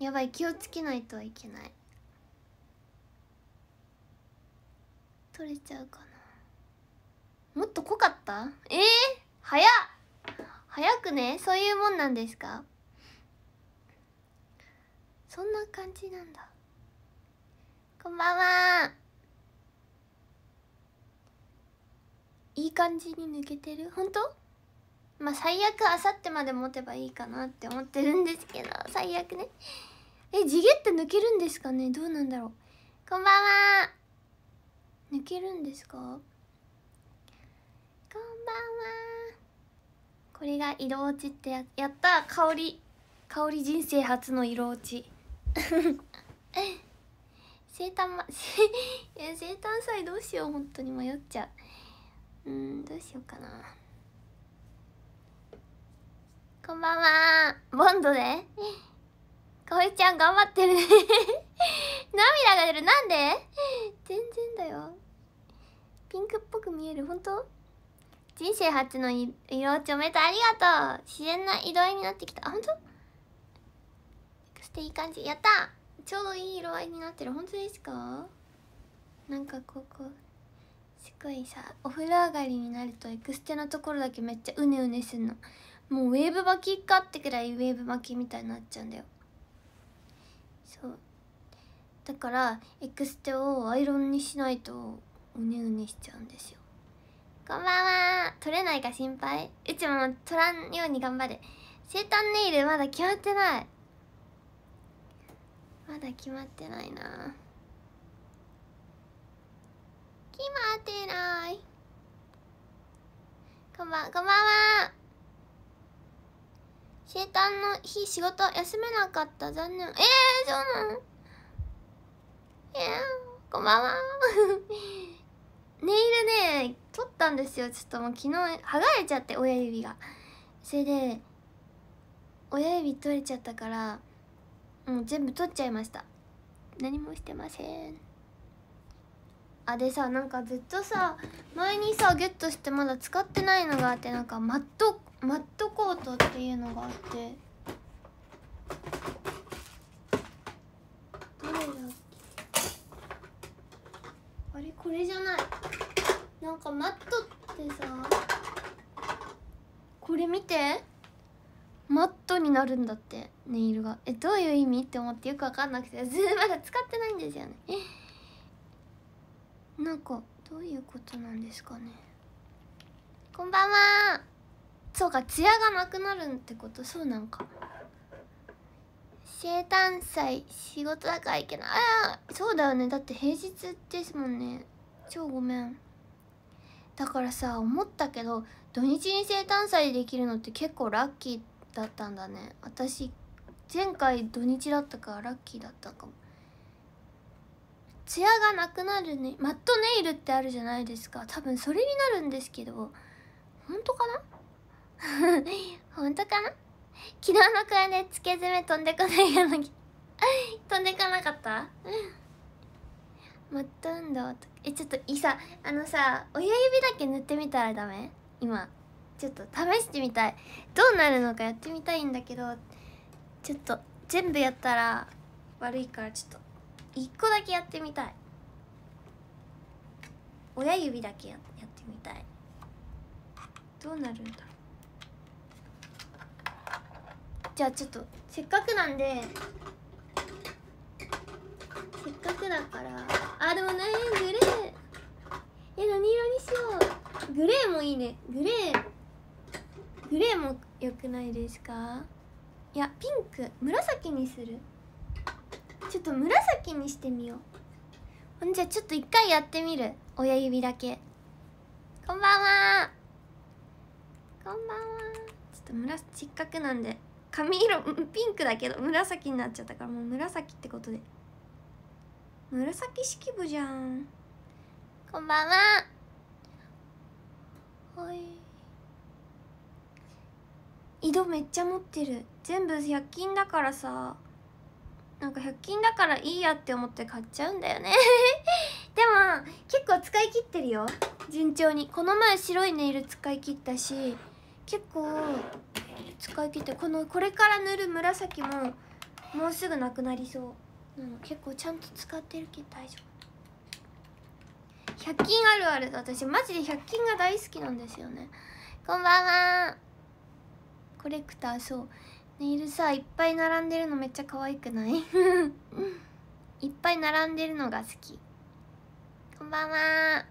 やばい気をつけないといけない取れちゃうかなもっと濃かったえー、早っ早くねそういうもんなんですかそんな感じなんだこんばんはいい感じに抜けてる本当まあ最悪あさってまで持てばいいかなって思ってるんですけど最悪ねえ地毛って抜けるんですかねどうなんだろうこんばんは抜けるんですかこんばんはこれが色落ちってややった香り香り人生初の色落ち 生誕ま いや生誕祭どうしよう本当に迷っちゃううんどうしようかなこんばんはボンドでかおりちゃん頑張ってるね 涙が出るなんで全然だよピンクっぽく見える本当人生初の色落ちおめでとうありがとう自然な色合いになってきたあ本当していい感じやったちょうどいい色合いになってる本当ですかなんかここすごいさお風呂上がりになるとエクステのところだけめっちゃうねうねすんのもうウェーブ巻きかってくらいウェーブ巻きみたいになっちゃうんだよそうだからエクステをアイロンにしないとうねうねしちゃうんですよこんばんは取れないか心配うちも取らんように頑張る生誕ネイルまだ決まってないまだ決まってないな決まってないこんばんこんばんは生誕の日仕事休めなかった残念ええー、そうなのえー、こんばんは ネイルね取ったんですよちょっともう昨日剥がれちゃって親指がそれで親指取れちゃったからもう全部取っちゃいました何もしてませんあでさなんかずっとさ前にさゲットしてまだ使ってないのがあってなんかマットマットコートっていうのがあってどれだっけあれこれじゃないなんかマットってさこれ見てマットになるんだってネイルがえどういう意味って思ってよく分かんなくてず まだ使ってないんですよねなんかどういうことなんですかねこんばんはそうか艶がなくなるってことそうなんか生誕祭仕事だからいけないあそうだよねだって平日ですもんね超ごめんだからさ思ったけど土日に生誕祭できるのって結構ラッキーだったんだね私前回土日だったからラッキーだったかも艶がなくなるねマットネイルってあるじゃないですか多分それになるんですけど本当かな本当かな昨日の公演でつけ爪飛んでこないような飛んでかなかったマット運動とえちょっといさあのさ親指だけ塗ってみたらダメ今ちょっと試してみたいどうなるのかやってみたいんだけどちょっと全部やったら悪いからちょっと1個だけやってみたい親指だけやってみたいどうなるんだじゃあちょっとせっかくなんでせっかくだからあでもねグレーえ何色にしようグレーもいいねグレーグレーもよくないですかいやピンク紫にするちょっと紫にしてみようほんじゃちょっと一回やってみる親指だけこんばんはこんばんはちょっと紫せっかくなんで髪色ピンクだけど紫になっちゃったからもう紫ってことで紫式部じゃんこんばんははい井戸めっちゃ持ってる全部100均だからさなんか100均だからいいやって思って買っちゃうんだよね でも結構使い切ってるよ順調にこの前白いネイル使い切ったし結構使い切ってこのこれから塗る紫ももうすぐなくなりそうなの結構ちゃんと使ってるけど大丈夫100均あるある私マジで100均が大好きなんですよねこんばんはコレクターそうネイルさいっぱい並んでるのめっちゃ可愛くない いっぱい並んでるのが好きこんばんは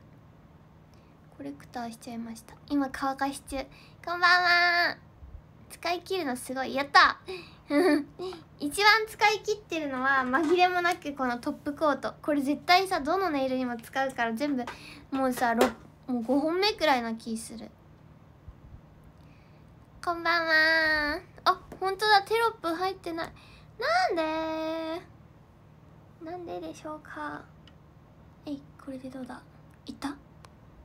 コレクターしちゃいました今乾かし中こんばんは使い切るのすごいやった 一番使い切ってるのは紛れもなくこのトップコートこれ絶対さどのネイルにも使うから全部もうさもう5本目くらいな気するこんばんはあ本当だテロップ入ってないなんでなんででしょうかえいこれでどうだいった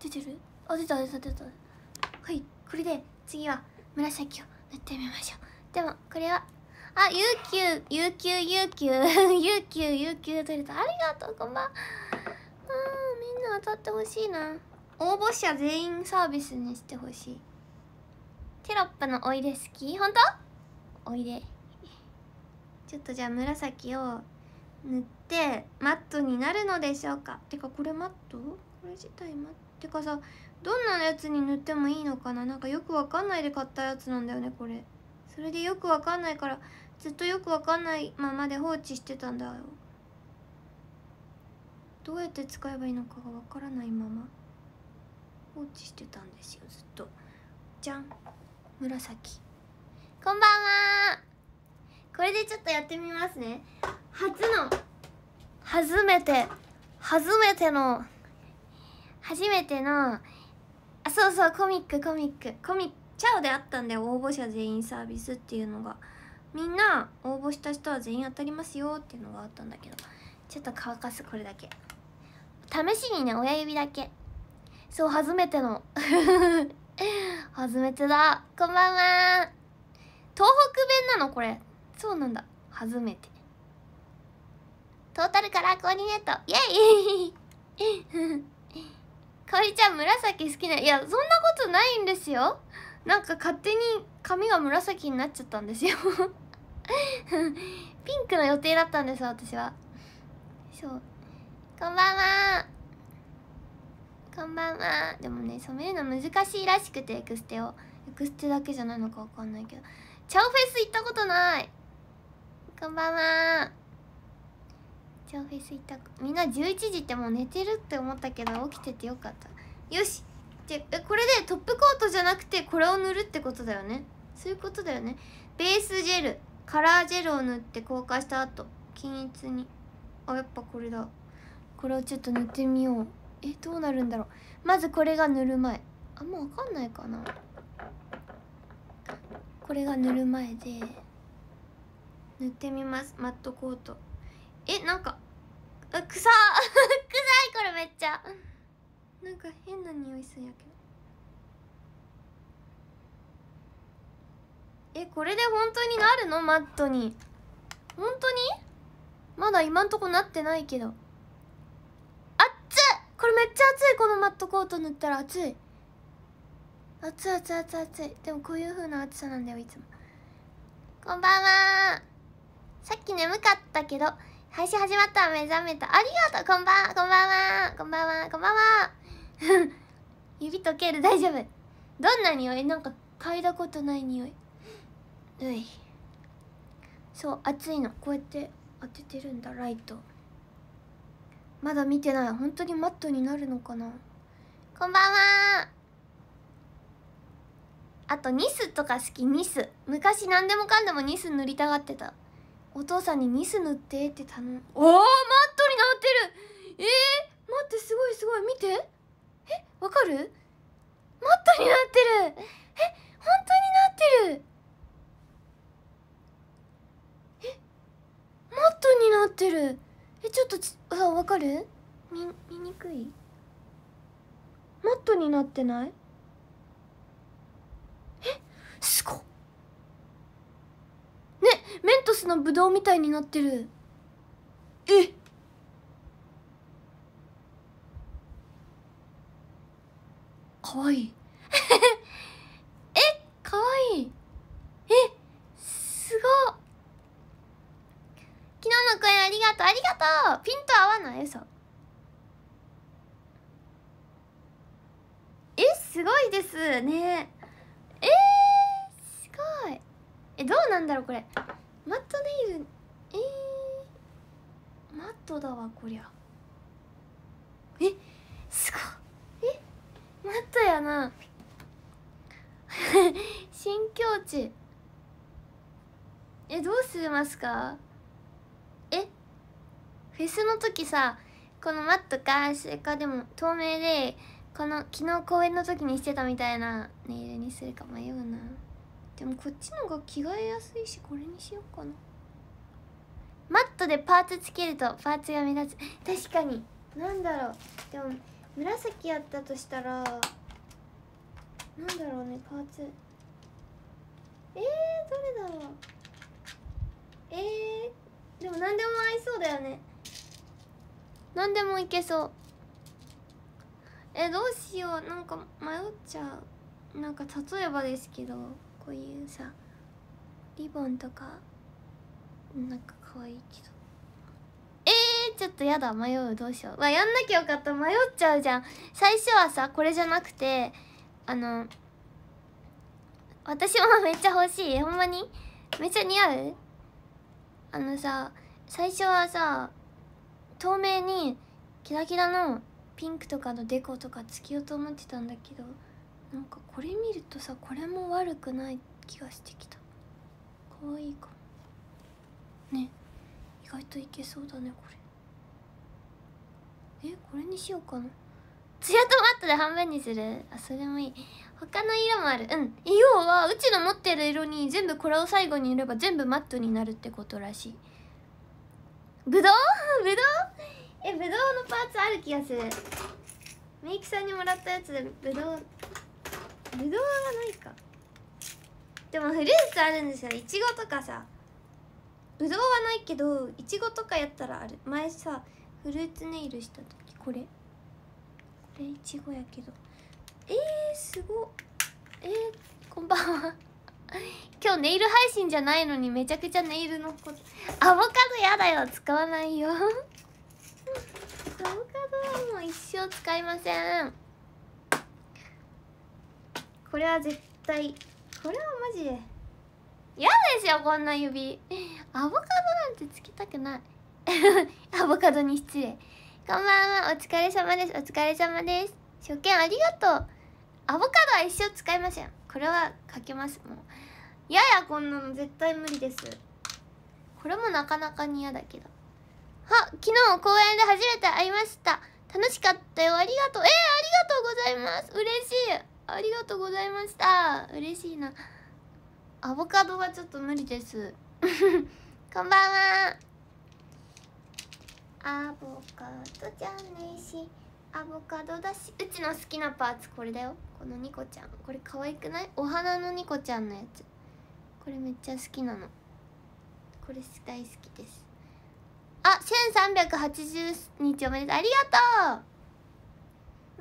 出てるあ出た出た出たはいこれで次は紫を塗ってみましょうでもこれはあ有給有給有給 有給有給取れたありがとうこんばんはみんな当たってほしいな応募者全員サービスにしてほしいテロップのおいで好き本当おいでちょっとじゃあ紫を塗ってマットになるのでしょうかてかこれマットこれ自体マットてかさどんなやつに塗ってもいいのかななんかよくわかんないで買ったやつなんだよねこれそれでよくわかんないからずっとよくわかんないままで放置してたんだよどうやって使えばいいのかがわからないまま放置してたんですよずっとじゃん紫こんばんはこれでちょっとやってみますね初の初めて初めての初めてのそうそうコミックコミックコミックチャオであったんで応募者全員サービスっていうのがみんな応募した人は全員当たりますよっていうのがあったんだけどちょっと乾かすこれだけ試しにね親指だけそう初めての 初めてだこんばんは東北弁なのこれそうなんだ初めてトータルカラーコーディネートイエイ かおりちゃん紫好きないやそんなことないんですよなんか勝手に髪が紫になっちゃったんですよ ピンクの予定だったんです私はそうこんばんはこんばんはでもね染めるの難しいらしくてエクステをエクステだけじゃないのかわかんないけどチャオフェス行ったことないこんばんはちゃフェス痛たみんな11時ってもう寝てるって思ったけど起きててよかったよしじゃえこれでトップコートじゃなくてこれを塗るってことだよねそういうことだよねベースジェルカラージェルを塗って硬化した後均一にあやっぱこれだこれをちょっと塗ってみようえどうなるんだろうまずこれが塗る前あもう分かんないかなこれが塗る前で塗ってみますマットコートえなんか臭臭い これめっちゃなんか変な匂いするやけどえこれで本当になるのマットに本当にまだ今んとこなってないけどあっつこれめっちゃ熱いこのマットコート塗ったら熱い熱い熱い熱い熱いでもこういう風な熱さなんだよいつもこんばんはさっき眠かったけど配信始まった目覚めたありがとうこんばんこんばんはこんばんはこんばんは 指溶ける大丈夫どんな匂いなんか嗅いだことない匂いういそう熱いのこうやって当ててるんだライトまだ見てない本当にマットになるのかなこんばんはあとニスとか好きニス昔何でもかんでもニス塗りたがってたお父さんにニス塗ってって頼むおおマットになってるえー、待ってすごいすごい見てえわかるマットになってるえ本当になってるえマットになってるえちょっとちあわかる見見にくいマットになってないえすごっメントスのブドウみたいになってるえっかわいい えかわいいえすご昨日の声ありがとうありがとうピント合わない嘘えすごいですねえー、すごいえどうなんだろうこれマットネイルえー、マットだわこりゃえすごえマットやな 新境地えどうするますかえフェスの時さこのマットかそれかでも透明でこの昨日公演の時にしてたみたいなネイルにするか迷うな。でもこっちのが着替えやすいしこれにしようかなマットでパーツつけるとパーツが目立つ確かになんだろうでも紫やったとしたら何だろうねパーツえー、どれだろうえー、でも何でも合いそうだよね何でもいけそうえどうしようなんか迷っちゃうなんか例えばですけどこういうさリボンとかなんか可愛いけどえー、ちょっとやだ迷うどうしようわやんなきゃよかった迷っちゃうじゃん最初はさこれじゃなくてあの私も めっちゃ欲しいほんまにめっちゃ似合うあのさ最初はさ透明にキラキラのピンクとかのデコとかつけようと思ってたんだけどなんかこれ見るとさこれも悪くない気がしてきたかわいいかもね意外といけそうだねこれえこれにしようかなツヤとマットで半分にするあそれもいい他の色もあるうん要はうちの持ってる色に全部これを最後に塗れば全部マットになるってことらしいぶどうぶどうえぶどうのパーツある気がするメイクさんにもらったやつでぶどうぶどうはないかでもフルーツあるんですよいちごとかさぶどうはないけどいちごとかやったらある前さフルーツネイルした時これこれいちごやけどえー、すごえー、こんばんは今日ネイル配信じゃないのにめちゃくちゃネイルのことアボカドやだよ使わないよアボカドはもう一生使いませんこれは絶対これはマジで嫌ですよこんな指 アボカドなんてつけたくない アボカドに失礼こんばんはお疲れ様ですお疲れ様です初見ありがとうアボカドは一生使いませんこれはかけますもう嫌やこんなの絶対無理ですこれもなかなかに嫌だけどあ昨日公園で初めて会いました楽しかったよありがとうえー、ありがとうございます嬉しいありがとうございました嬉しいなアボカドはちょっと無理です こんばんはアボカドじゃねえしアボカドだしうちの好きなパーツこれだよこのニコちゃんこれ可愛くないお花のニコちゃんのやつこれめっちゃ好きなのこれ大好きですあ1380日おめでとうありがとう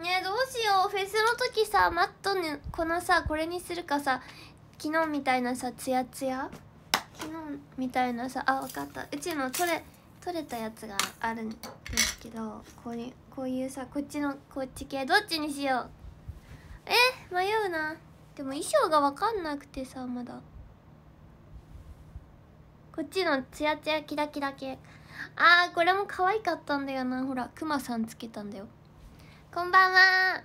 ねえどうしようフェスの時さマットのこのさこれにするかさ昨日みたいなさツヤツヤ昨日みたいなさあ分かったうちの取れ取れたやつがあるんですけどこういうこういうさこっちのこっち系どっちにしようえ迷うなでも衣装が分かんなくてさまだこっちのツヤツヤキラキラ系あーこれも可愛かったんだよなほらクマさんつけたんだよこんばんは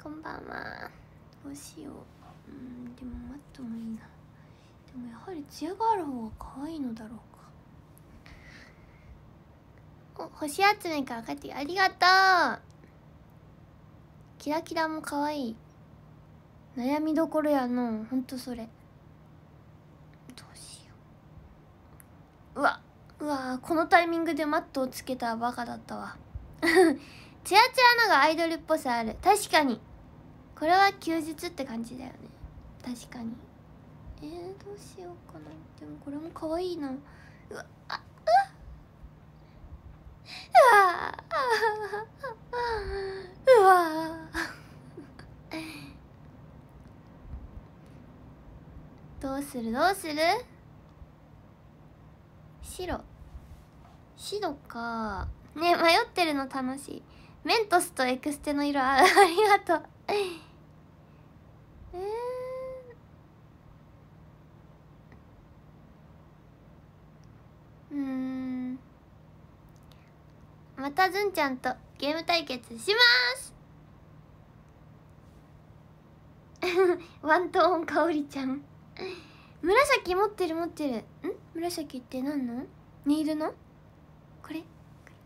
こんばんはどうしよううんでもマットもいいなでもやはり艶がある方が可愛いのだろうかお星集めから帰ってありがとうキラキラも可愛い悩みどころやのほんとそれどうしよううわうわこのタイミングでマットをつけたバカだったわツヤツヤのがアイドルっぽさある確かにこれは休日って感じだよね確かにえー、どうしようかなでもこれも可愛いなうわあうわうわどうするどうする白白かね迷ってるの楽しいメントスとエクステの色あありがとうえうんまたずんちゃんとゲーム対決します ワントーンかおりちゃん紫持ってる持ってるん紫って何のネイルのこれ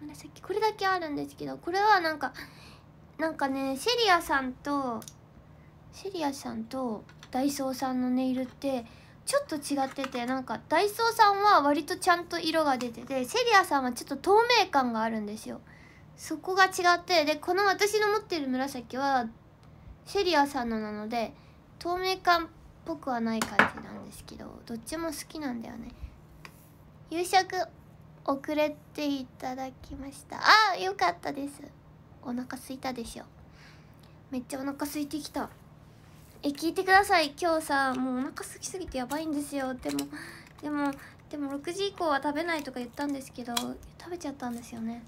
紫これだけあるんですけどこれはなんかなんかねシェリアさんとシェリアさんとダイソーさんのネイルってちょっと違っててなんかダイソーさんは割とちゃんと色が出ててセリアさんはちょっと透明感があるんですよそこが違ってでこの私の持ってる紫はセリアさんのなので透明感っぽくはない感じなんですけどどっちも好きなんだよね夕食遅れていただきましたあよかったですお腹すいたでしょめっちゃお腹空いてきたえ聞いてください今日さもうお腹空きすぎてやばいんですよでもでもでも6時以降は食べないとか言ったんですけど食べちゃったんですよね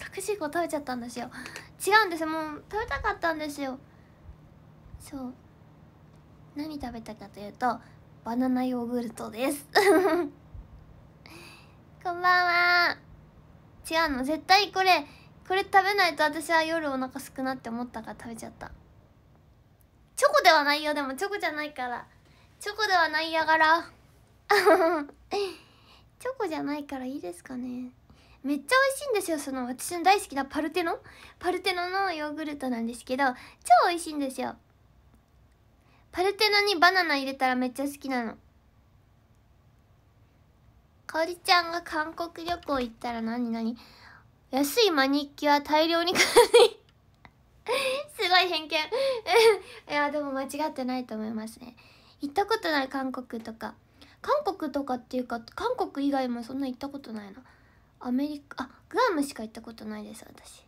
6 時以降食べちゃったんですよ違うんですもう食べたかったんですよそう何食べたかというとバナナヨーグルトです こんばんは違うの絶対これこれ食べないと私は夜お腹すくなって思ったから食べちゃったチョコではないよでもチョコじゃないからチョコではないやから チョコじゃないからいいですかねめっちゃ美味しいんですよその私の大好きなパルテノパルテノのヨーグルトなんですけど超美味しいんですよパルテノにバナナ入れたらめっちゃ好きなのかおりちゃんが韓国旅行行ったら何何安いマニキュア大量に買い すごい偏見 いやでも間違ってないと思いますね行ったことない韓国とか韓国とかっていうか韓国以外もそんな行ったことないなアメリカあグアムしか行ったことないです私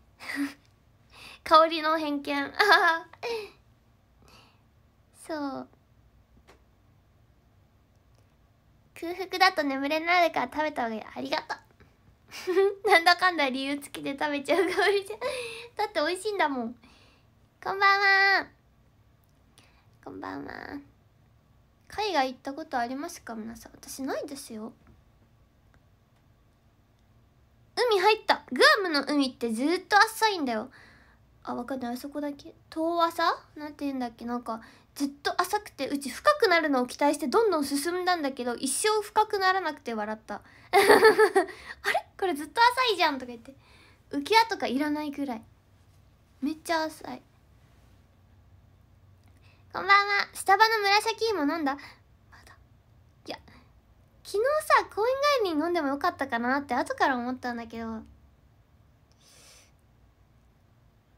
香りの偏見そう空腹だと眠れないから食べた方がいいありがとう なんだかんだ理由つきで食べちゃう香りじゃだって美味しいんだもんこんばんはこんばんは海外行ったことありますか皆さん私ないですよ海入ったグアムの海ってずっと浅いんだよあわかんないあそこだけ遠浅なんて言うんだっけなんかずっと浅くてうち深くなるのを期待してどんどん進んだんだけど一生深くならなくて笑った あれこれずっと浅いじゃんとか言って浮き輪とかいらないくらいめっちゃ浅いこんばんはスタバの紫芋飲んだまだいや昨日さ公園帰りに飲んでもよかったかなって後から思ったんだけど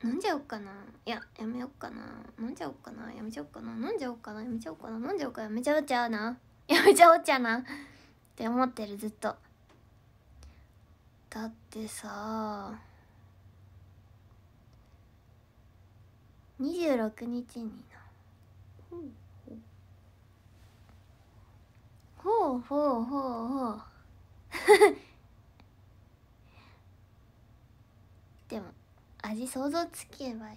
飲んじゃおっかないややめよっかな飲んじゃおっかなやめちゃおっかな飲んじゃおっかなやめちゃおっかな飲んじゃおっかなやめちゃおっちゃうな やめちゃおっちゃうなって思ってるずっとだってさ26日になほうほうほうほう でも味想像つけばいい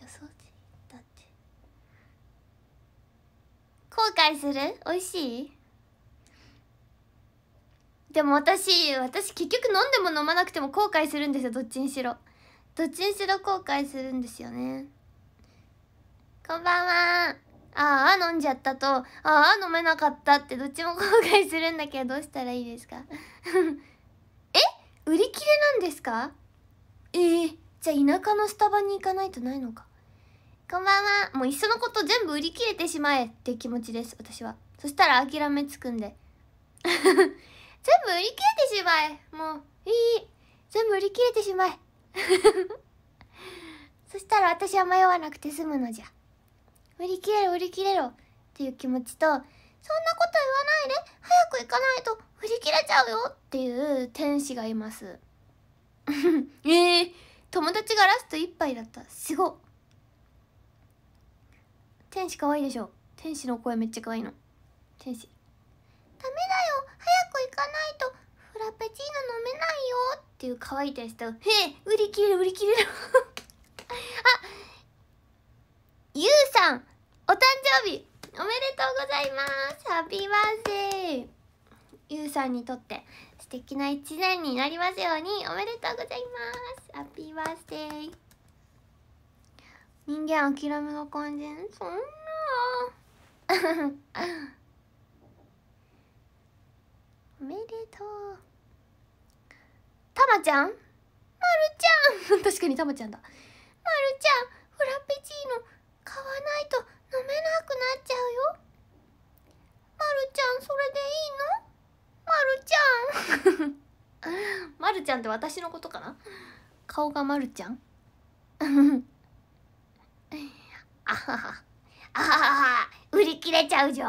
予想だって後悔する美味しいでも私私結局飲んでも飲まなくても後悔するんですよどっちにしろどっちにしろ後悔するんですよねこんばんはああ飲んじゃったとああ飲めなかったってどっちも後悔するんだけどどうしたらいいですか え売り切れなんですかえー、じゃあ田舎のスタバに行かないとないのかこんばんはもういっそのこと全部売り切れてしまえって気持ちです私はそしたら諦めつくんで 全部売り切れてしまえもういい全部売り切れてしまえ そしたら私は迷わなくて済むのじゃ売り切れろ売り切れろっていう気持ちとそんなこと言わないで早く行かないと売り切れちゃうよっていう天使がいます えー、友達がラスト1杯だったすご天使可愛いでしょ天使の声めっちゃ可愛いの天使ダメだよ早く行かないとフラペチーノ飲めないよっていう可愛い天使とへえ売り切れる売り切れる あゆうさんお誕生日おめでとうございますハッピーバースデーゆうさんにとって敵な一年になりますようにおめでとうございますハッピーバースデー人間諦めが完全そんなおめでとうたまちゃんまるちゃん確かにたまちゃんだまるちゃんフラペチーノ買わないと飲めなくなっちゃうよまるちゃんそれでいいのまるちゃん まるちゃんって私のことかな顔がまるちゃん あははあはは売り切れちゃうじょ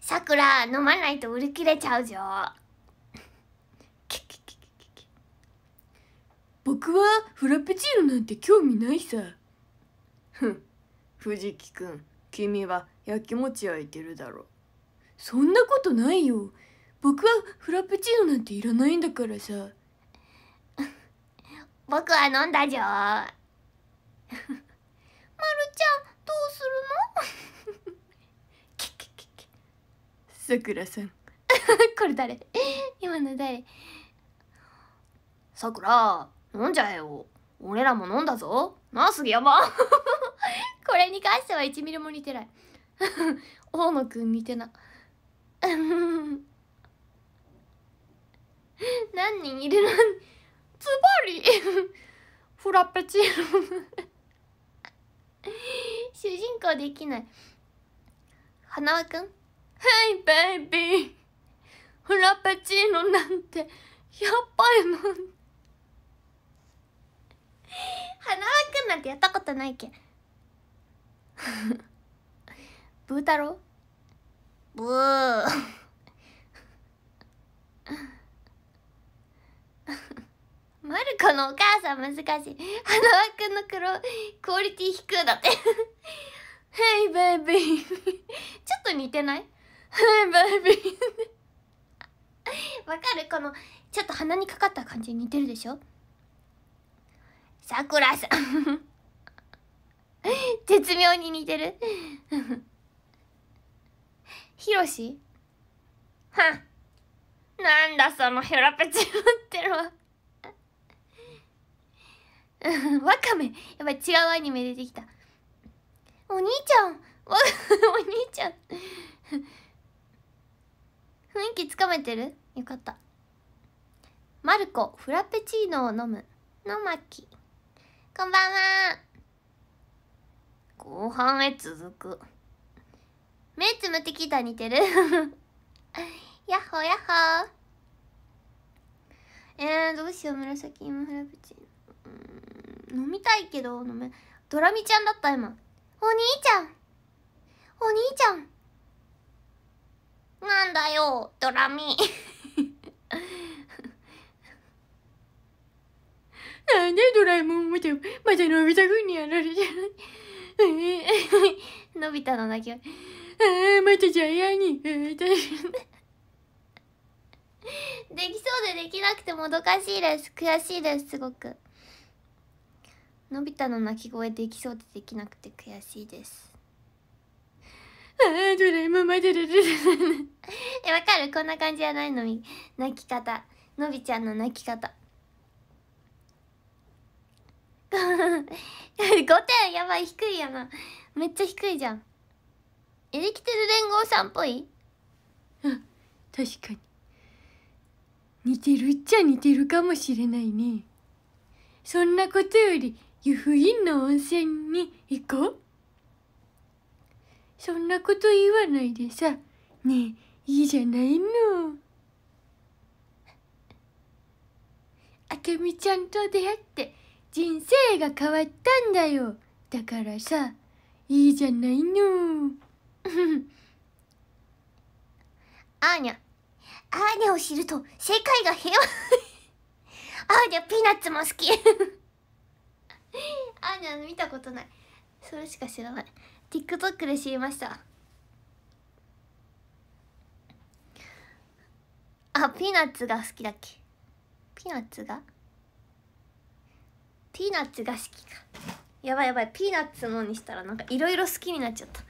さくら飲まないと売り切れちゃうじん 僕はフラペチーノなんて興味ないさふん藤木君君はやきもち焼いてるだろそんなことないよ僕はフラペチーノなんていらないんだからさ 僕は飲んだじょ まるちゃんどうするの さくらさんこれ誰今の誰さくら飲んじゃえよ俺らも飲んだぞなあ杉山これに関しては1ミリも似てない大野くん似てなうん 何人いるのズバリ フラペチーノ主人公できない花輪くん h e ベイビーフラペチーノなんてやっばいもん花輪くんなんてやったことないけん ブー太郎ブー マルコのお母さん難しい。花輪くんの黒、クオリティ低いだって。Hey baby! ちょっと似てない ?Hey baby! わかるこの、ちょっと鼻にかかった感じ似てるでしょさくらさん絶妙に似てるひろしはっなんだそのヘラペチ持ってるわ ワカメやばい違うアニメ出てきたお兄ちゃん お兄ちゃん 雰囲気つかめてるよかったマルコフラペチーノを飲むのまきこんばんは後半へ続く目つむってきた似てるやっほやっほえー、どうしよう紫芋フラペチーノ飲みたいけど飲めドラミちゃんだった今お兄ちゃんお兄ちゃんなんだよドラミ なんでドラえもんちゃ、またのび太くんにやられちゃうの び太の泣き声ああまたジャイアンに できそうでできなくてもどかしいです悔しいですすごくのび太の鳴き声できそうでできなくて悔しいです えわかるこんな感じじゃないのに泣き方のびちゃんの泣き方5点 やばい低いやなめっちゃ低いじゃんエレキテル連合さんっぽいあ確かに似てるっちゃ似てるかもしれないねそんなことより湯布院の温泉に行こうそんなこと言わないでさねえいいじゃないのあけみちゃんと出会って人生が変わったんだよだからさいいじゃないのあにゃアーニャを知ると世界が平和 アーニャピーナッツも好き アーニャ見たことないそれしか知らない TikTok で知りましたあピーナッツが好きだっけピーナッツがピーナッツが好きかやばいやばいピーナッツのにしたらなんかいろいろ好きになっちゃった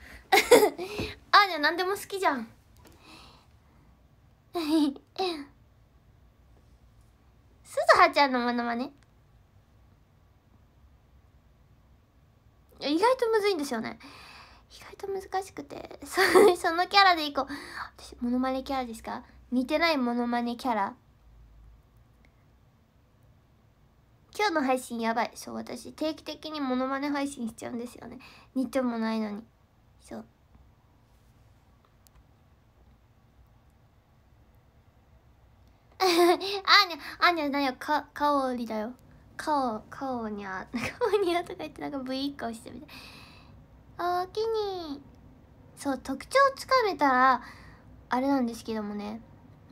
アーニャ何でも好きじゃんすずはちゃんのものまね意外とむずいんですよね意外と難しくてそ そのキャラでいこう私ものまねキャラですか似てないものまねキャラ今日の配信やばいそう私定期的にものまね配信しちゃうんですよね似てもないのにあにゃ、あにゃなよ、か、かおりだよ。かお、かおにゃ、かおにゃとか言ってなんか V 顔してみたい。おきに。そう、特徴つかめたら、あれなんですけどもね、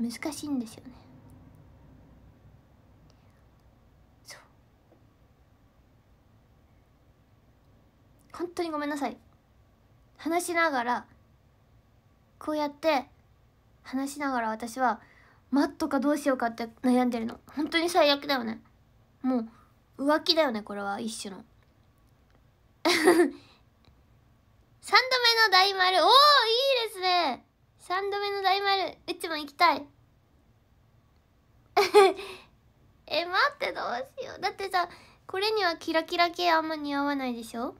難しいんですよね。そう。本当にごめんなさい。話しながら、こうやって、話しながら私は、マットかどうしようかって悩んでるの本当に最悪だよねもう浮気だよねこれは一種の3 度目の大丸おおいいですね3度目の大丸うちも行きたい え待ってどうしようだってさこれにはキラキラ系あんま似合わないでしょ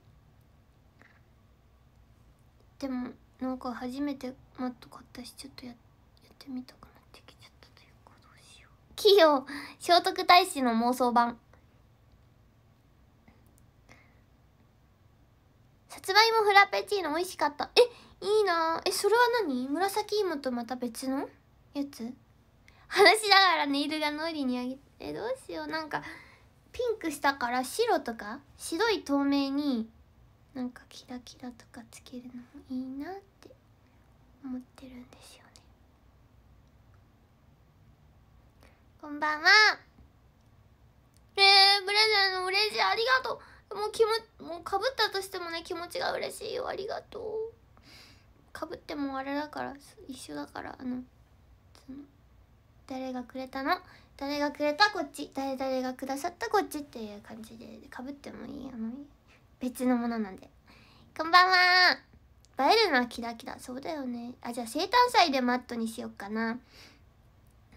でもなんか初めてマット買ったしちょっとやってみた企業聖徳太子の妄想版さつまいもフラペチーノ美味しかったえいいなえそれは何紫芋とまた別のやつ話しながらネイルがノリにあげてえどうしようなんかピンクしたから白とか白い透明になんかキラキラとかつけるのもいいなって思ってるんですよこんばんは。えー、ブレゼーの嬉しい、ありがとう。もう気も、もうかぶったとしてもね、気持ちが嬉しいよ。ありがとう。かぶってもあれだから、一緒だから、あの、その、誰がくれたの誰がくれたこっち。誰々がくださったこっちっていう感じで、かぶってもいい。あの、別のものなんで。こんばんは。映えるな、キラキラ。そうだよね。あ、じゃあ生誕祭でマットにしよっかな。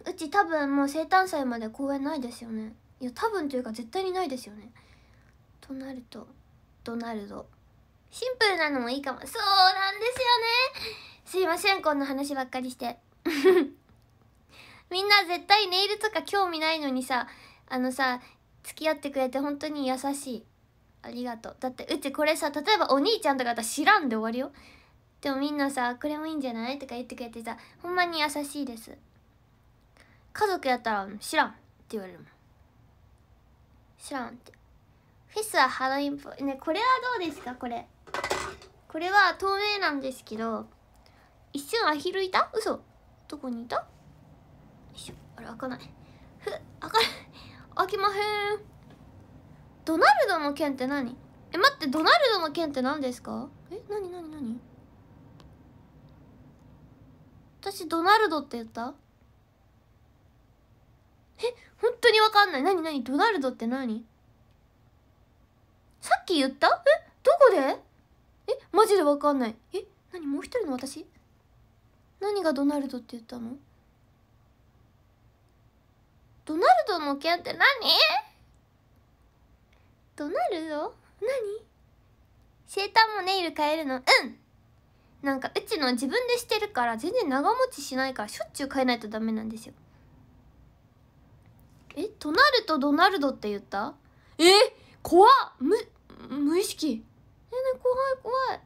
うち多分もう生誕祭まで公演ないですよねいや多分というか絶対にないですよねとなるとドナルドシンプルなのもいいかもそうなんですよねすいませんこんな話ばっかりして みんな絶対ネイルとか興味ないのにさあのさ付き合ってくれて本当に優しいありがとうだってうちこれさ例えばお兄ちゃんとかだったら知らんで終わりよでもみんなさこれもいいんじゃないとか言ってくれてさほんまに優しいです家族やったら知らんって言われるもん知らんってフェスはハロウィンっぽいねこれはどうですかこれこれは透明なんですけど一瞬アヒルいた嘘どこにいたいしょあれ開かないふ開かない開きまへんドナルドの剣って何え待ってドナルドの剣って何ですかえ何何何私ドナルドって言ったわかんない。なになにドナルドって何さっき言ったえどこでえマジでわかんない。え何もう一人の私何がドナルドって言ったのドナルドの件って何ドナルド何ターもネイル変えるのうんなんかうちの自分でしてるから全然長持ちしないからしょっちゅう変えないとダメなんですよえとなるとドナルドって言ったえ怖っむ無意識えね怖い怖い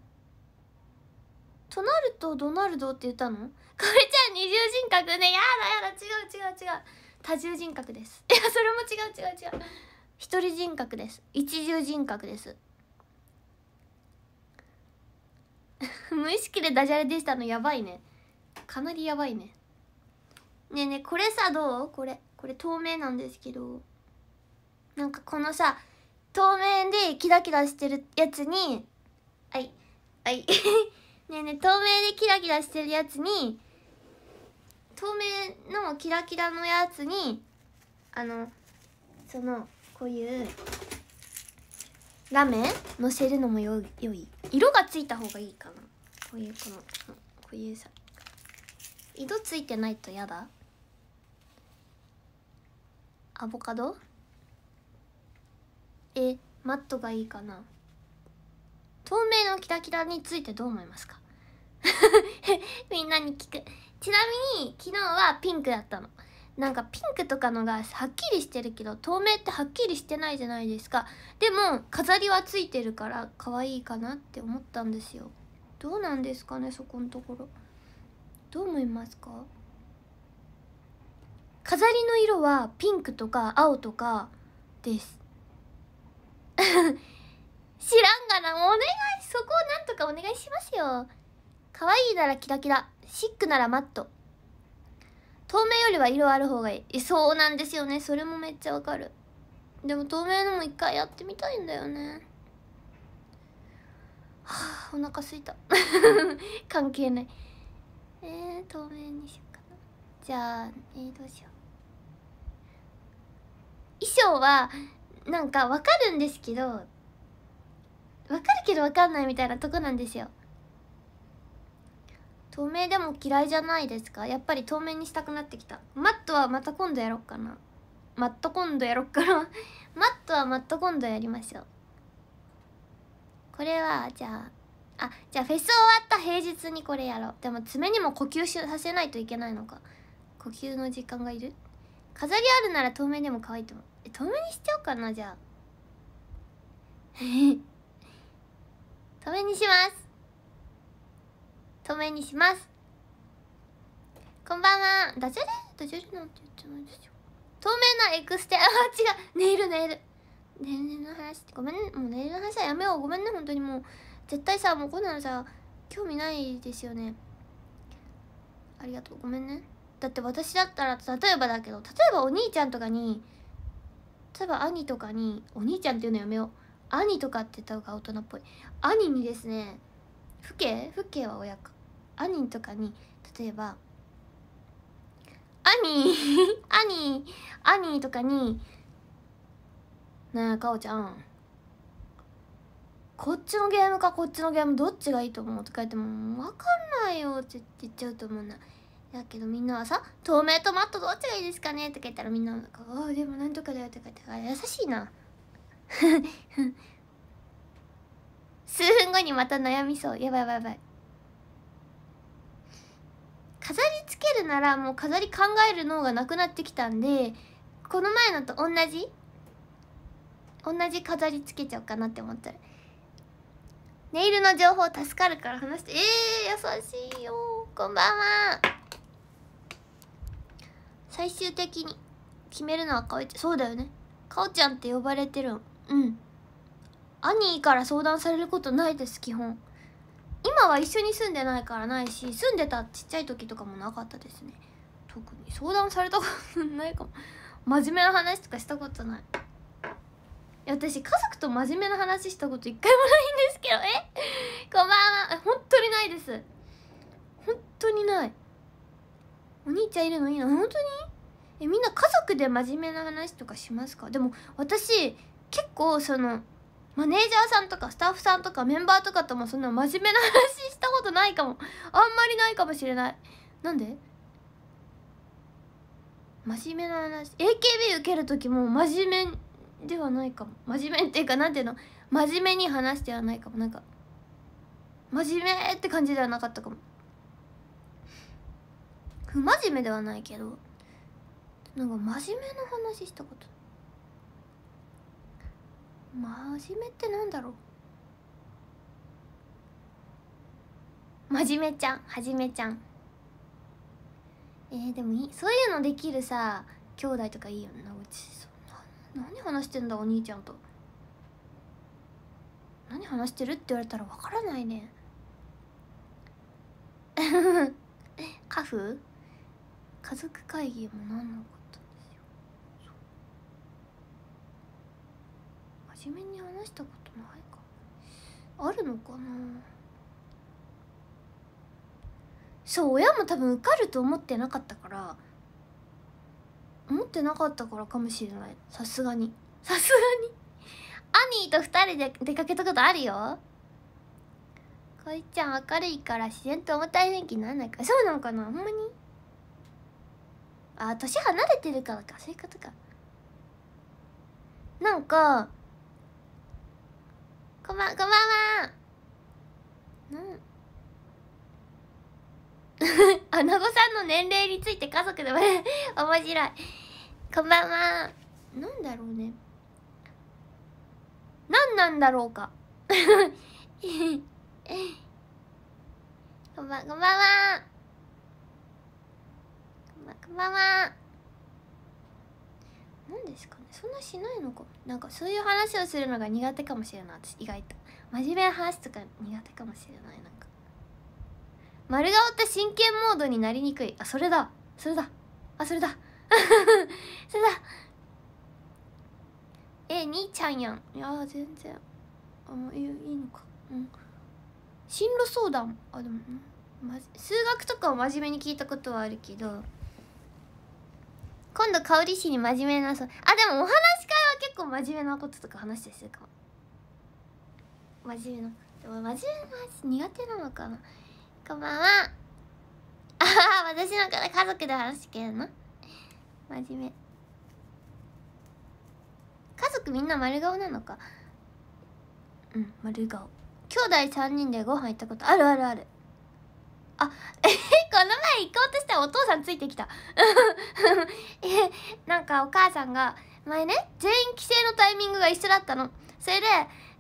となるとドナルドって言ったのかおりちゃん二重人格ねやだやだ違う違う違う多重人格です いやそれも違う違う違う一人人格です一重人格です 無意識でダジャレでしたのやばいねかなりやばいねねえねえこれさどうこれこれ透明なんですけどなんかこのさ透明でキラキラしてるやつにはいはい ねえねえ透明でキラキラしてるやつに透明のキラキラのやつにあのそのこういうラメのせるのもよい色がついた方がいいかなこういうこのこういうさ色ついてないとやだアボカドえマットがいいかな透明のキラキラについてどう思いますか みんなに聞くちなみに昨日はピンクだったのなんかピンクとかのがはっきりしてるけど透明ってはっきりしてないじゃないですかでも飾りはついてるから可愛いかなって思ったんですよどうなんですかねそこのところどう思いますか飾りの色はピンクとか青とかです 知らんがなお願いそこをなんとかお願いしますよ可愛いならキラキラシックならマット透明よりは色ある方がいいそうなんですよねそれもめっちゃわかるでも透明のも一回やってみたいんだよねはあお腹すいた 関係ないえー、透明にしようかなじゃあえー、どうしよう衣装はなんかわかるんですけどわかるけどわかんないみたいなとこなんですよ透明でも嫌いじゃないですかやっぱり透明にしたくなってきたマットはまた今度やろっかなマット今度やろっかな マットはマット今度やりましょうこれはじゃああじゃあフェス終わった平日にこれやろうでも爪にも呼吸しさせないといけないのか呼吸の時間がいる飾りあるなら透明でも可愛いと思う透明にしちゃおうかなじゃあ 止めにします透明にしますこんばんはダジャレダジャレなんて言ってないですよ透明なエクステあ違うネイルネイルネイルの話ごめんねもうネイルの話はやめようごめんね本当にもう絶対さもうこんなのさ興味ないですよねありがとうごめんねだって私だったら例えばだけど例えばお兄ちゃんとかに例えば兄とかにお兄ちゃんっていうのやめよう兄とかって言った方が大人っぽい兄にですね父兄父兄は親か兄とかに例えば兄兄兄とかに「なあ かおちゃんこっちのゲームかこっちのゲームどっちがいいと思う?」とか言っても「分かんないよ」って言っちゃうと思うなやけどみんなはさ「透明とマットどっちがいいですかね?」とか言ったらみんな「ああでもなんとかだよ」とか言ってあ優しいな 数分後にまた悩みそうやばいやばいやばい飾りつけるならもう飾り考える脳がなくなってきたんでこの前のと同じ同じ飾りつけちゃおうかなって思ったらネイルの情報助かるから話してえー、優しいよこんばんは最終的に決めるのはかおちゃんそうだよねかおちゃんって呼ばれてるうん兄から相談されることないです基本今は一緒に住んでないからないし住んでたちっちゃい時とかもなかったですね特に相談されたことないかも真面目な話とかしたことないい私家族と真面目な話したこと一回もないんですけどえこんばんは本当にないです本当にないお兄ちゃんいるのいいな本当にえみんな家族で真面目な話とかしますかでも私結構そのマネージャーさんとかスタッフさんとかメンバーとかともそんな真面目な話したことないかもあんまりないかもしれないなんで真面目な話 AKB 受ける時も真面目ではないかも真面目っていうかなんていうの真面目に話してはないかもなんか真面目って感じではなかったかも不真面目ではないけどなんか真面目な話したこと真面目ってなんだろう真面目ちゃんはじめちゃんえー、でもいそういうのできるさ兄弟とかいいよなうちそな何話してんだお兄ちゃんと何話してるって言われたらわからないね カフ家族会議もなんなかったんですよ真面目に話したことないかあるのかなそう親も多分受かると思ってなかったから思ってなかったからかもしれないさすがにさすがに兄と2人で出かけたことあるよこいちゃん明るいから自然と重たい雰囲気にならないかそうなのかなほんまにあ年離れてるからかそういうことかなんかこんばんこんばんはうん あなごさんの年齢について家族で 面白いこんばんはなんだろうね何なんだろうかこんばんこんばんはんばんは何ですかねそんなしないのかなんかそういう話をするのが苦手かもしれない私意外と真面目な話とか苦手かもしれないなんか丸顔って真剣モードになりにくいあそれだそれだあそれだ それだえ兄ちゃんやんいや全然あもういいのかうん進路相談あでも、ま、数学とかは真面目に聞いたことはあるけど今度香りしに真面目なそうあでもお話会は結構真面目なこととか話したりするかも真面目なでも真面目な話苦手なのかなこんばんはああ私のから家族で話してくれるの真面目家族みんな丸顔なのかうん丸顔兄弟3人でご飯行ったことあるあるあるあ、え、この前行こうとしたらお父さんついてきた。え、なんかお母さんが、前ね、全員帰省のタイミングが一緒だったの。それで、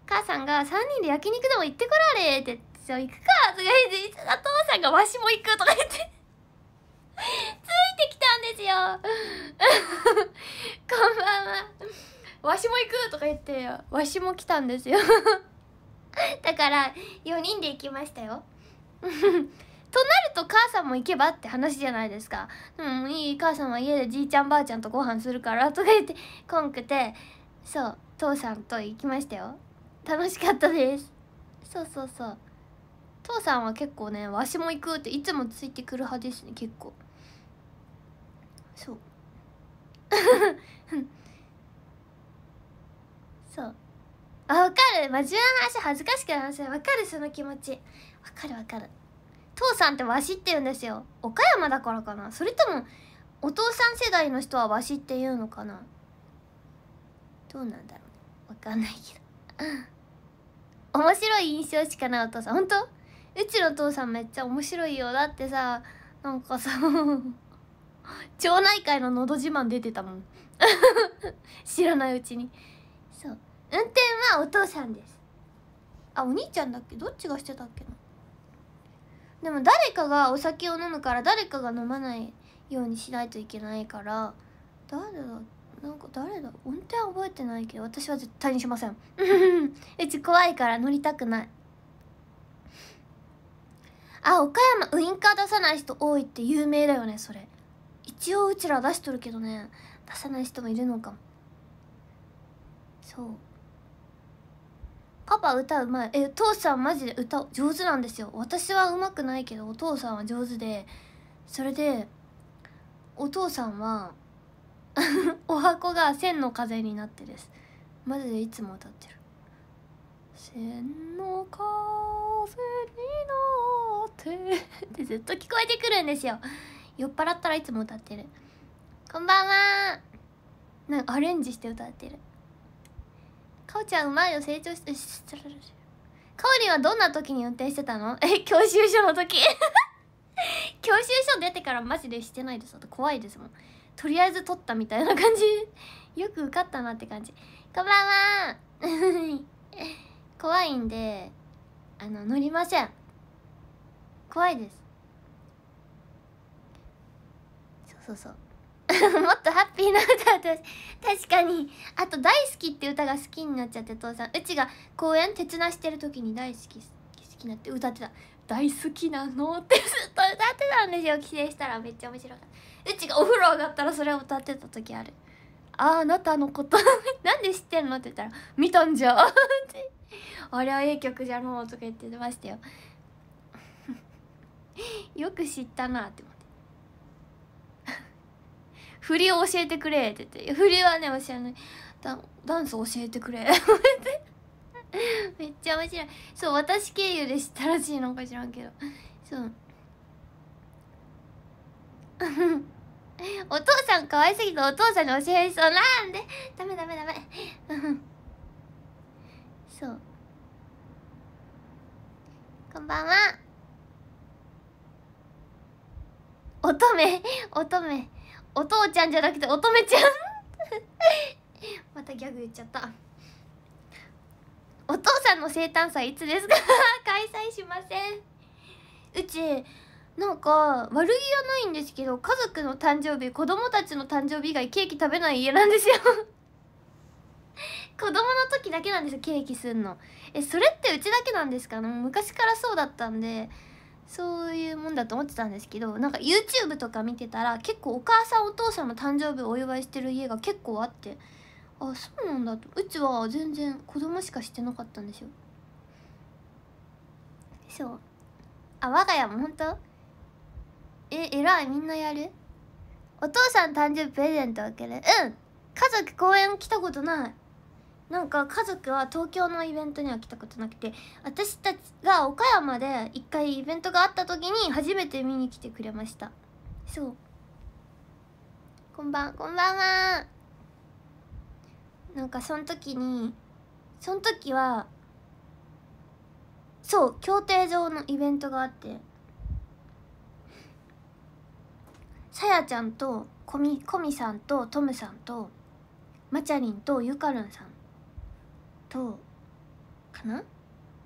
母さんが3人で焼肉でも行ってこられって、じゃあ行くかとか言って、お父さんがわしも行くとか言ってついてきたんですよ。こんばんは。わしも行くとか言って、わしも来たんですよ。だから、4人で行きましたよ。となると母さんも行けばって話じゃないですか「うんいい母さんは家でじいちゃんばあちゃんとご飯するから」とか言ってこんくてそう父さんと行きましたよ楽しかったですそうそうそう父さんは結構ねわしも行くっていつもついてくる派ですね結構そう そうあ分かる真面目な話恥ずかしくない話分かるその気持ち分かる分かる父さんってわしって言うんですよ岡山だからかなそれともお父さん世代の人はわしって言うのかなどうなんだろうわかんないけど 面白い印象しかないお父さん本当うちのお父さんめっちゃ面白いよだってさなんかさ 町内会の「のど自慢」出てたもん 知らないうちにそう運転はお父さんですあお兄ちゃんだっけどっちがしてたっけなでも誰かがお酒を飲むから誰かが飲まないようにしないといけないから誰だなんか誰だ運転覚えてないけど私は絶対にしません うち怖いから乗りたくないあ岡山ウインカー出さない人多いって有名だよねそれ一応うちら出しとるけどね出さない人もいるのかもそうパパ歌うまいえお父さんマジで歌上手なんですよ私はうまくないけどお父さんは上手でそれでお父さんは お箱が千の風になってですマジでいつも歌ってる千の風になってって ずっと聞こえてくるんですよ酔っ払ったらいつも歌ってるこんばんはなんかアレンジして歌ってるかおちゃんうまいよ成長してかおりんはどんな時に運転してたの え教習所の時 教習所出てからマジでしてないですと怖いですもんとりあえず取ったみたいな感じ よく受かったなって感じこんばんは怖いんであの乗りません怖いですそうそうそう もっとハッピーな歌歌確かにあと「大好き」って歌が好きになっちゃって父さんうちが公演手綱してる時に大好き好きなって歌ってた「大好きなの」ってずっと歌ってたんですよ帰省したらめっちゃ面白かったうちがお風呂上がったらそれを歌ってた時ある「ああなたのこと なんで知ってんの?」って言ったら「見たんじゃ」って「あれはええ曲じゃのう」とか言ってましたよ よく知ったなって振りを教えてくれ」って言って「振りはね教えないダダンス教えてくれ」めっちゃ面白いそう私経由で知ったらしいのか知らんけどそう お父さん可愛すぎてお父さんに教えそうなんでダメダメダメ そうこんばんは乙女乙女お父ちゃんじゃなくて乙女ちゃん またギャグ言っちゃったお父さんの生誕祭いつですか 開催しませんうちなんか悪気はないんですけど家族の誕生日子供たちの誕生日以外ケーキ食べない家なんですよ 子供の時だけなんですよケーキすんのえそれってうちだけなんですか昔からそうだったんでそういうもんだと思ってたんですけどなんか YouTube とか見てたら結構お母さんお父さんの誕生日をお祝いしてる家が結構あってあそうなんだとうちは全然子供しかしてなかったんですよそうあ我が家も本当え偉いみんなやるお父さん誕生日プレゼントあげるうん家族公園来たことないなんか家族は東京のイベントには来たことなくて私たちが岡山で一回イベントがあった時に初めて見に来てくれましたそうこんばんこんばんはなんかその時にその時はそう競艇場のイベントがあってさやちゃんとこみこみさんとトムさんとまちゃりんとゆかるんさんとかな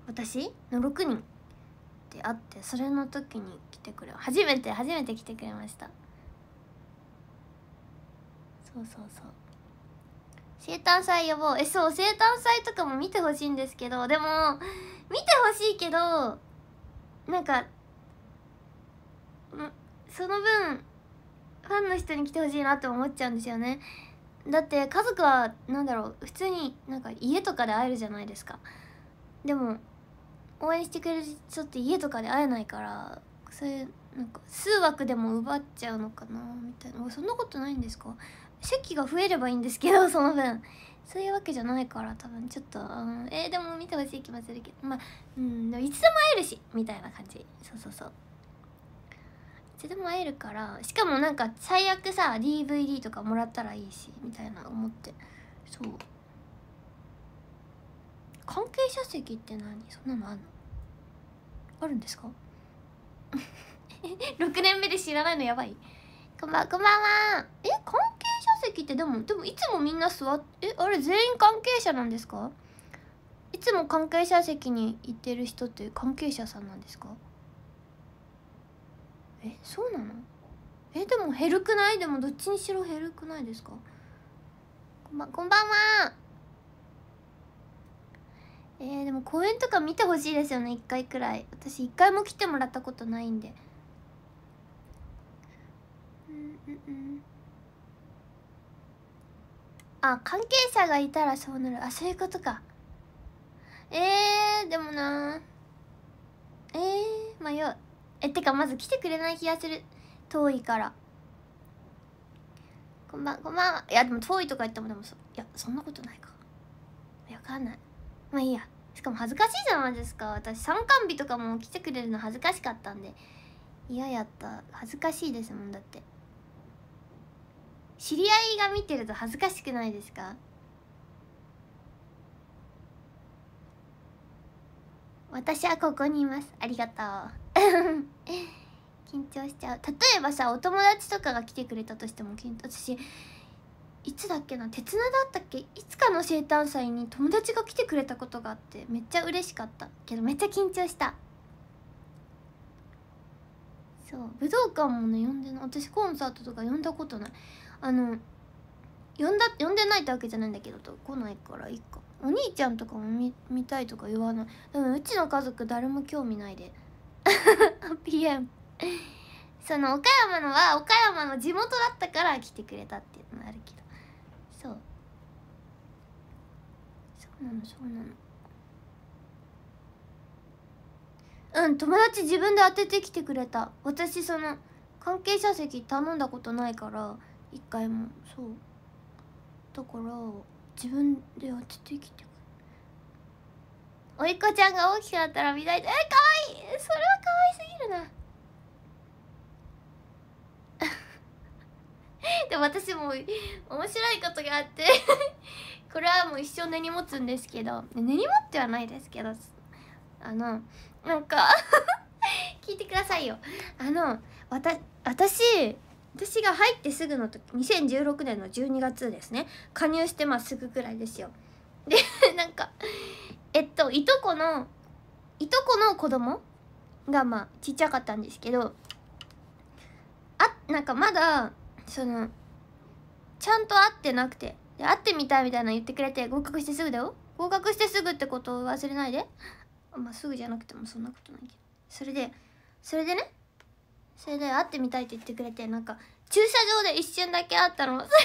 私の6人で会ってそれの時に来てくれ初めて初めて来てくれましたそうそうそう生誕祭呼ぼうえそう生誕祭とかも見てほしいんですけどでも見てほしいけどなんかその分ファンの人に来てほしいなって思っちゃうんですよねだって家族は何だろう普通になんか家とかで会えるじゃないですかでも応援してくれる人って家とかで会えないからそういうなんか数枠でも奪っちゃうのかなみたいなそんなことないんですか席が増えればいいんですけど その分そういうわけじゃないから多分ちょっと、うん、えー、でも見てほしい気もするけどまあうんいつでも会えるしみたいな感じそうそうそうつでも会えるからしかもなんか最悪さ DVD とかもらったらいいしみたいな思ってそう関係者席って何そんなのあるのあるんですか6 年目で知らないのやばいこんばんこんばんはえ関係者席ってでもでもいつもみんな座ってえあれ全員関係者なんですかいつも関係者席に行ってる人って関係者さんなんですかえそうなのえでも減るくないでもどっちにしろ減るくないですかこんばこんばんはえー、でも公演とか見てほしいですよね1回くらい私1回も来てもらったことないんでうんうんうんあ関係者がいたらそうなるあそういうことかえー、でもなえー、迷うえてかまず来てくれない気がする遠いからこんばんこんばんはいやでも遠いとか言ってもでもそいやそんなことないかわかんないまあいいやしかも恥ずかしいじゃないですか私参観日とかも来てくれるの恥ずかしかったんで嫌やった恥ずかしいですもんだって知り合いが見てると恥ずかしくないですか私はここにいますありがとう緊張しちゃう例えばさお友達とかが来てくれたとしても緊張私いつだっけな鉄菜だったっけいつかの生誕祭に友達が来てくれたことがあってめっちゃ嬉しかったけどめっちゃ緊張したそう武道館もね呼んでない私コンサートとか呼んだことないあの呼んだ呼んでないってわけじゃないんだけど来ないからいいかお兄ちゃんとかも見見たいとか言わないでもうちの家族誰も興味ないで。PM その岡山のは岡山の地元だったから来てくれたっていうのもあるけどそうそうなのそうなのうん友達自分で当ててきてくれた私その関係者席頼んだことないから一回もそうだから自分で当ててきておいっ子ちゃんが大きくなったら見たいえかわいいそれはかわいすぎるな でも私も面白いことがあって これはもう一生根に持つんですけど根に持ってはないですけどあのなんか 聞いてくださいよあのわた私私が入ってすぐの時2016年の12月ですね加入してますぐくらいですよでなんかえっといとこのいとこの子供がまあちっちゃかったんですけどあなんかまだそのちゃんと会ってなくてで会ってみたいみたいなの言ってくれて合格してすぐだよ合格してすぐってことを忘れないでまあすぐじゃなくてもそんなことないけどそれでそれでねそれで会ってみたいって言ってくれてなんか駐車場で一瞬だけ会ったの そした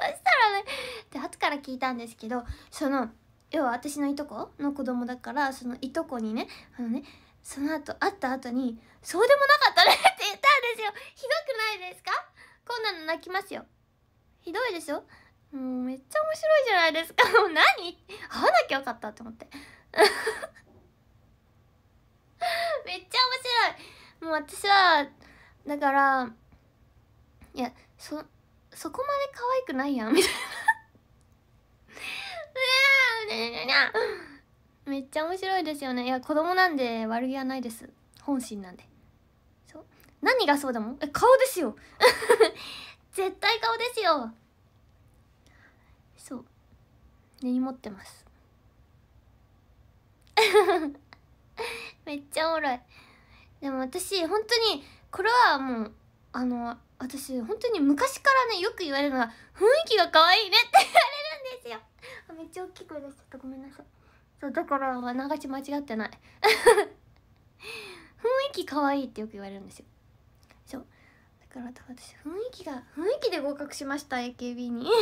らねで後から聞いたんですけどその要は私のいとこの子供だからそのいとこにねあのねその後会った後に「そうでもなかったね 」って言ったんですよひどくないですかこんなの泣きますよひどいでしょもうめっちゃ面白いじゃないですか もう何会わなきゃよかったって思って めっちゃ面白いもう私はだからいやそそこまで可愛くないやんみたいなめっちゃ面白いですよねいや子供なんで悪気はないです本心なんでそう何がそうだもんえ顔ですよ 絶対顔ですよそう根に持ってます めっちゃおもろいでも私本当にこれはもうあの私本当に昔からねよく言われるのは雰囲気が可愛いねってですよめっちゃ大きい声出しちゃったごめんなさいそうだから流し間違ってない 雰囲気可愛いってよく言われるんですよそうだから私雰囲気が雰囲気で合格しました AKB に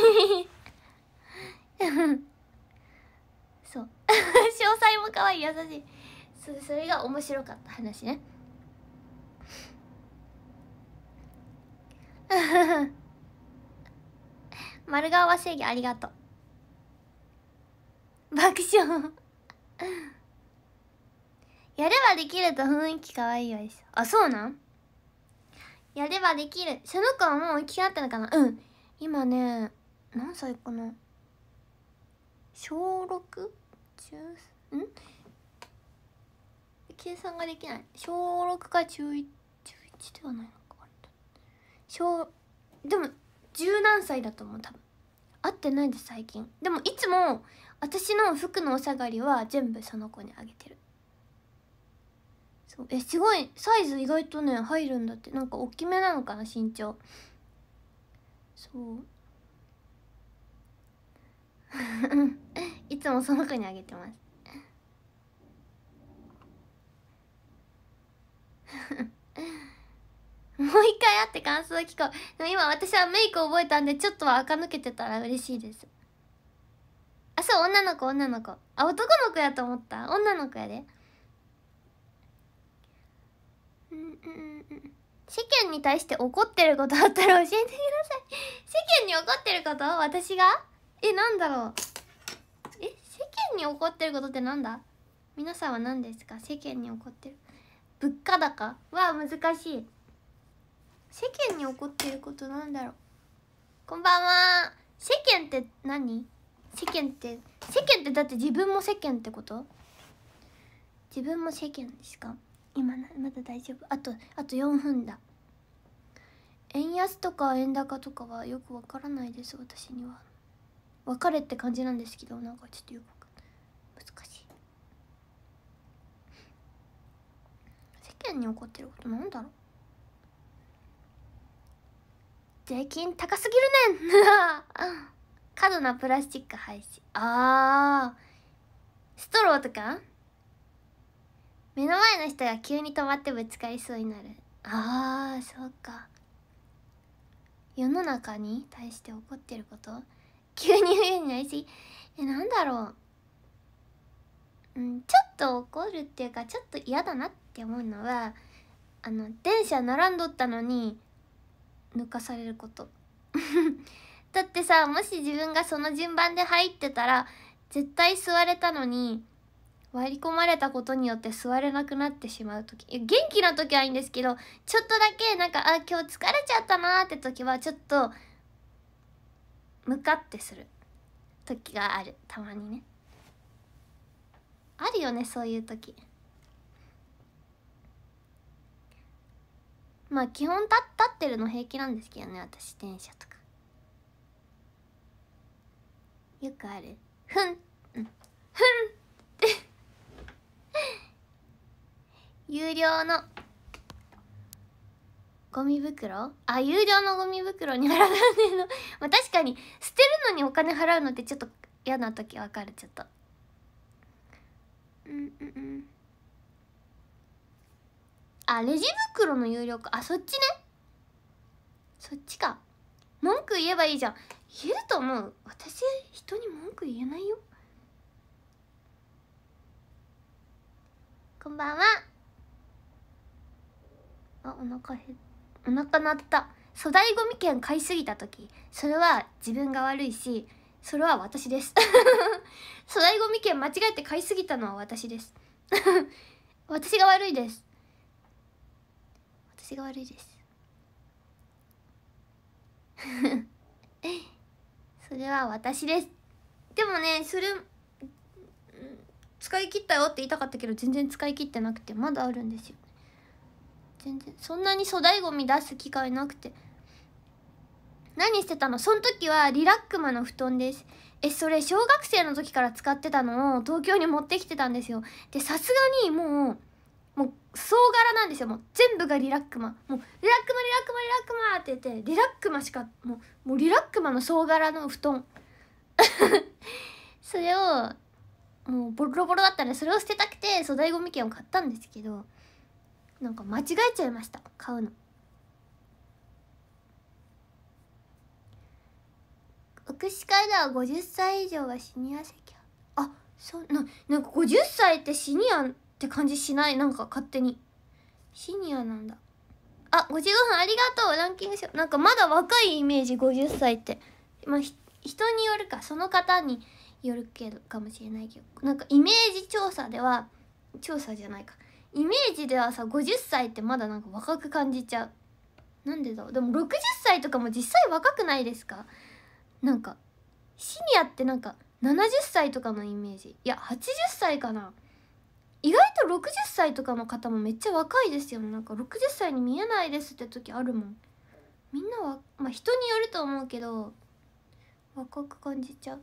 そう詳細も可愛い優しいそれそれが面白かった話ね 丸顔は正義ありがとう爆笑やればできると雰囲気可愛いわでしあそうなんやればできるその子はもう大きくなったのかなうん今ね何歳かな小 6? 中ん計算ができない小6か中 1, 中1ではないのか小でも十何歳だと思う多分会ってないです最近でもいつも私の服のお下がりは全部その子にあげてるそうえすごいサイズ意外とね入るんだってなんか大きめなのかな身長そう いつもその子にあげてます もう一回会って感想聞こう今私はメイク覚えたんでちょっとは垢抜けてたら嬉しいですそう女の子女の子あ男の子やと思った女の子やでうんうんうん世間に対して怒ってることあったら教えてください世間に怒ってること私がえなんだろうえ世間に怒ってることってなんだ皆さんは何ですか世間に怒ってる物価高は難しい世間に怒ってることなんだろうこんばんは世間って何世間って世間ってだって自分も世間ってこと自分も世間ですか今まだ大丈夫あとあと4分だ円安とか円高とかはよくわからないです私には別れって感じなんですけどなんかちょっとよく難しい世間に起こってることなんだろう税金高すぎるねん 過度なプラスチック廃止あーストローとか目の前の人が急に止まってぶつかりそうになるあーそうか世の中に対して怒ってること急に冬になりすぎえなんだろううんちょっと怒るっていうかちょっと嫌だなって思うのはあの電車並んどったのに抜かされることだってさもし自分がその順番で入ってたら絶対座れたのに割り込まれたことによって座れなくなってしまう時元気な時はいいんですけどちょっとだけなんかあ今日疲れちゃったなって時はちょっと向かってする時があるたまにねあるよねそういう時まあ基本立ってるの平気なんですけどね私電車とか。よくあるふんふんって有料のゴミ袋あ有料のゴミ袋に並べるのまあ確かに捨てるのにお金払うのってちょっと嫌な時わかるちょっとうんうんうんあレジ袋の有料かあそっちねそっちか文句言えばいいじゃん言ると思う私人に文句言えないよこんばんはあお腹減お腹鳴った粗大ゴミ券買いすぎた時それは自分が悪いしそれは私です 粗大ゴミ券間違えて買いすぎたのは私です 私が悪いです私が悪いですえ それは私ですでもねそれ使い切ったよって言いたかったけど全然使い切ってなくてまだあるんですよ全然そんなに粗大ごみ出す機会なくて何してたのその時はリラックマの布団ですえそれ小学生の時から使ってたのを東京に持ってきてたんですよでさすがにもう総柄なんですよもう全部がリラックマもうリラックマリラックマリラックマって言ってリラックマしかもうもうリラックマの総柄の布団 それをもうボロボロだったねそれを捨てたくて粗大ごみ券を買ったんですけどなんか間違えちゃいました買うの福祉会では50歳以上がシニア席あそうななんか50歳ってシニアって感じしないなんか勝手にシニアなんだあ55分ありがとうランキングしようなんかまだ若いイメージ50歳ってまあ人によるかその方によるけどかもしれないけどなんかイメージ調査では調査じゃないかイメージではさ50歳ってまだなんか若く感じちゃうなんでだろうでも60歳とかも実際若くないですかなんかシニアってなんか70歳とかのイメージいや80歳かな意外と60歳とかの方もめっちゃ若いですよねなんか60歳に見えないですって時あるもんみんなはまあ人によると思うけど若く感じちゃう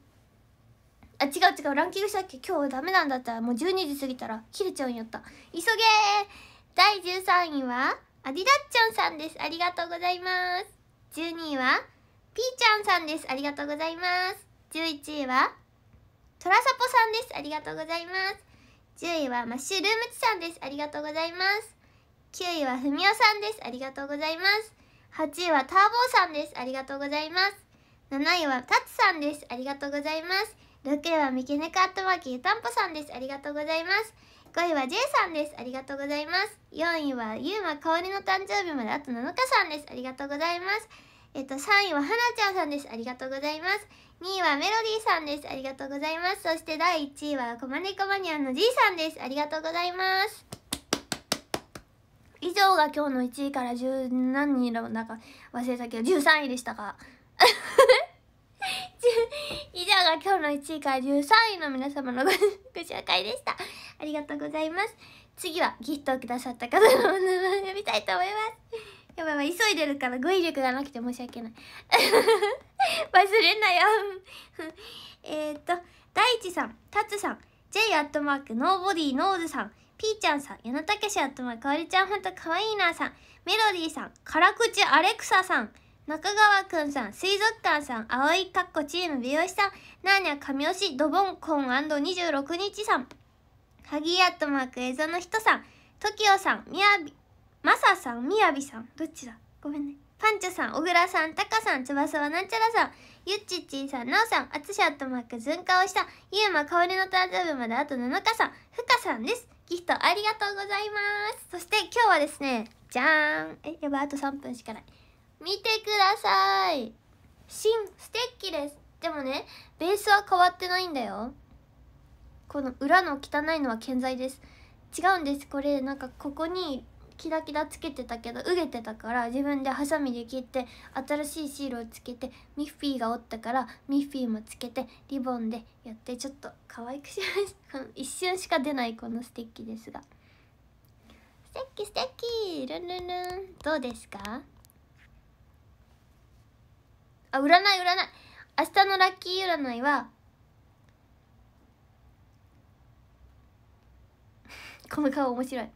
あ違う違うランキングしたっけ今日はダメなんだったらもう12時過ぎたら切れちゃうんやった急げ第13位はアディダッチョンさんですありがとうございます12位はピーちゃんさんですありがとうございます11位はトラサポさんですありがとうございます10位はマッシュルームチさんですありがとうございます9位はふみおさんですありがとうございます8位はターボーさんですありがとうございます7位はたつさんですありがとうございます6位はみけネかットマークゆたんぽさんですありがとうございます5位は J さんですありがとうございます4位はゆうまかおりの誕生日まであと7日さんですありがとうございますえっと、3位ははなちゃんさんです。ありがとうございます。2位はメロディーさんです。ありがとうございます。そして第1位はコマネコマニアのじいさんです。ありがとうございます。以上が今日の1位から10何人のか忘れたけど13位でしたか。以上が今日の1位から13位の皆様のご紹介でしたありがとうございます次はギフトをくださった方のものを読みたいと思いますやばいやばい急いでるから語彙力がなくて申し訳ない 忘れんなよ えっと大地さんたつさん J アットマークノーボディノーズさんピーちゃんさん、矢野たけしトマーかおりちゃんほんとかわいいなさん、メロディーさん、辛口アレクサさん、中川くんさん、水族館さん、青いかっこチーム美容師さん、なーにゃ神押しドボンコン &26 日さん、ハギーアットマークエゾの人さん、トキオさん、みやび、マサさんみやびさんどっちだごめんねパンチョさん小倉さんタカさん翼はなんちゃらさんゆっちっちーさんなおさんあつしアットマークずんかおしたゆうまかおりの誕生日まであと7日さんふかさんですギフトありがとうございますそして今日はですねじゃーんえやばいあと3分しかない見てください新ステッキですでもねベースは変わってないんだよこの裏の汚いのは健在です違うんですこれなんかここにキラキラつけてたけどうげてたから自分でハサミで切って新しいシールをつけてミッフィーがおったからミッフィーもつけてリボンでやってちょっと可愛くしました一瞬しか出ないこのステッキですがステッキステッキルンルンルンどうですかあ占い占い明日のラッキー占いは この顔面白い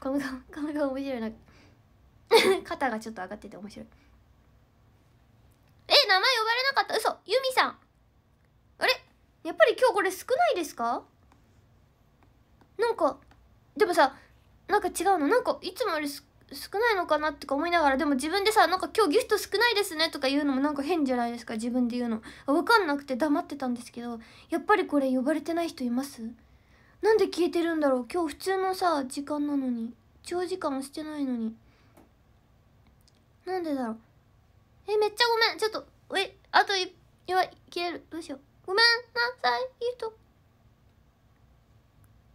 この顔この顔面白いな肩がちょっと上がってて面白いえ名前呼ばれなかった嘘ユミさんあれやっぱり今日これ少ないですかなんかでもさなんか違うのなんかいつもより少ないのかなとか思いながらでも自分でさなんか今日ギフト少ないですねとか言うのもなんか変じゃないですか自分で言うの分かんなくて黙ってたんですけどやっぱりこれ呼ばれてない人いますなんで消えてるんだろう今日普通のさ時間なのに長時間してないのになんでだろうえめっちゃごめんちょっとえあといや消えるどうしようごめんなさいいい人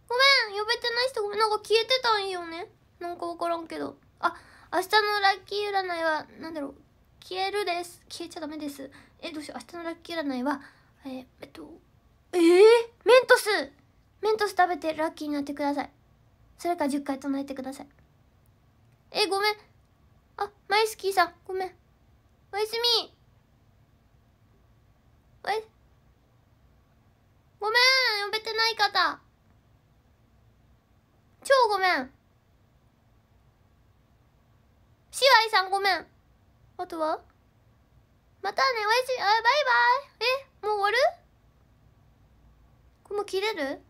ごめん呼べてない人ごめんなんか消えてたんよねなんか分からんけどあ明日のラッキー占いは何だろう消えるです消えちゃダメですえどうしよう明日のラッキー占いはええっとえー、メントスメントス食べてラッキーになってくださいそれか10回唱えてくださいえごめんあマイスキーさんごめんおやすみおごめん呼べてない方超ごめんシワイさんごめんあとはまたねおやすみあバイバイえもう終わるこれも切れる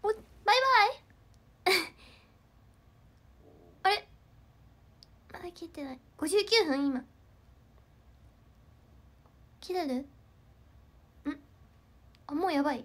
ごめんおバイバイ あれまだ切ってない59分今切れるんあもうやばい